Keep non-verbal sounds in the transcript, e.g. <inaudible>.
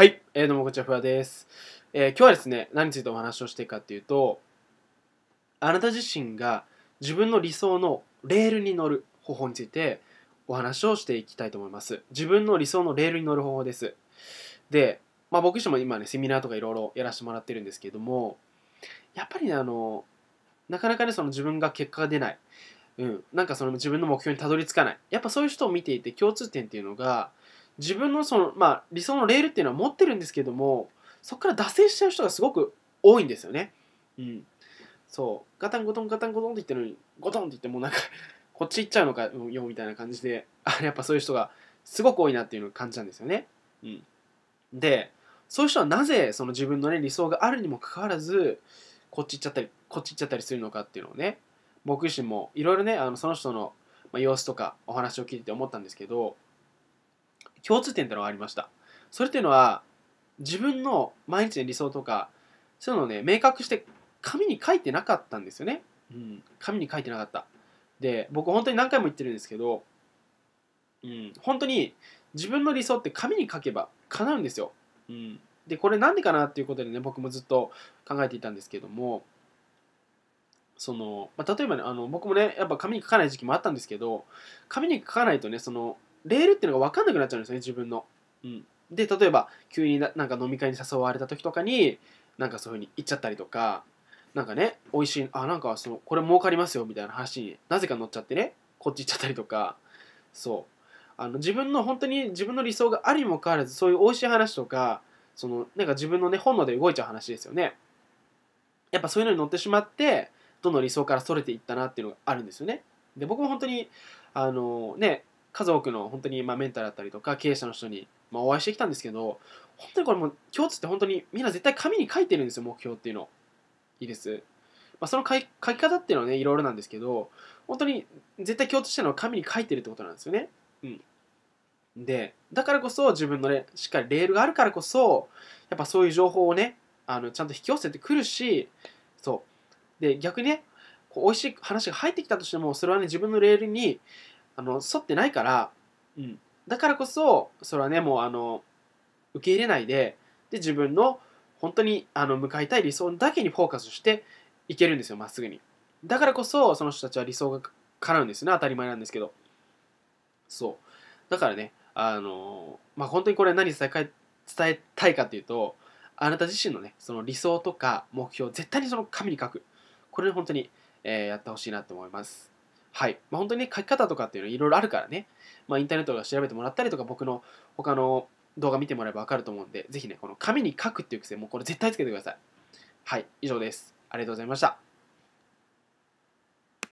はい、えー、どうもこんにちは、ふわです、えー、今日はですね、何についてお話をしていくかっていうと、あなた自身が自分の理想のレールに乗る方法についてお話をしていきたいと思います。自分の理想のレールに乗る方法です。で、まあ、僕自身も今ね、セミナーとかいろいろやらせてもらってるんですけども、やっぱりね、あの、なかなかね、その自分が結果が出ない、うん、なんかその自分の目標にたどり着かない、やっぱそういう人を見ていて共通点っていうのが、自分のその、まあ、理想のレールっていうのは持ってるんですけどもそこから脱線しちゃう人がすごく多いんですよね。うん、そうガタンゴトンガタンゴトンって言ってるのにゴトンって言ってもうなんか <laughs> こっち行っちゃうのかよみたいな感じであやっぱそういう人がすごく多いなっていうのを感じたんですよね。うん、でそういう人はなぜその自分の、ね、理想があるにもかかわらずこっち行っちゃったりこっち行っちゃったりするのかっていうのをね僕自身もいろいろねあのその人の様子とかお話を聞いてて思ったんですけど共通点っていうのがありましたそれっていうのは自分の毎日の理想とかそういうのをね明確して紙に書いてなかったんですよね、うん、紙に書いてなかったで僕本当に何回も言ってるんですけど、うん、本当に自分の理想って紙に書けば叶うんですよ、うん、でこれなんでかなっていうことでね僕もずっと考えていたんですけどもその、まあ、例えばねあの僕もねやっぱ紙に書かない時期もあったんですけど紙に書かないとねそのレールっていうのが分かんなくなっちゃうんですよね自分の。うん、で例えば急にななんか飲み会に誘われた時とかになんかそういうふうに行っちゃったりとかなんかね美味しいあなんかそのこれ儲かりますよみたいな話になぜか乗っちゃってねこっち行っちゃったりとかそうあの自分の本当に自分の理想があるにもかかわらずそういう美味しい話とかそのなんか自分のね本能で動いちゃう話ですよねやっぱそういうのに乗ってしまってどの理想からそれていったなっていうのがあるんですよねで僕も本当にあのね数多くの本当にまあメンターだったりとか経営者の人にまあお会いしてきたんですけど本当にこれも共通って本当にみんな絶対紙に書いてるんですよ目標っていうのいいです、まあ、その書き方っていうのはねいろいろなんですけど本当に絶対共通してるのは紙に書いてるってことなんですよねうんでだからこそ自分のねしっかりレールがあるからこそやっぱそういう情報をねあのちゃんと引き寄せてくるしそうで逆にねこう美味しい話が入ってきたとしてもそれはね自分のレールにあの沿ってないから、うん、だからこそそれはねもうあの受け入れないでで自分の本当にあの向かいたい理想だけにフォーカスしていけるんですよまっすぐにだからこそその人たちは理想が叶うんですよね当たり前なんですけどそうだからねあのまあ本当にこれ何伝え伝えたいかっていうとあなた自身のねその理想とか目標絶対にその紙に書くこれ本当に、えー、やってほしいなと思いますはい。まあ、本当にね、書き方とかっていうのいろいろあるからね、まあ、インターネットが調べてもらったりとか、僕の他の動画見てもらえばわかると思うんで、ぜひね、この紙に書くっていう癖、もうこれ絶対つけてください。はい。以上です。ありがとうございました。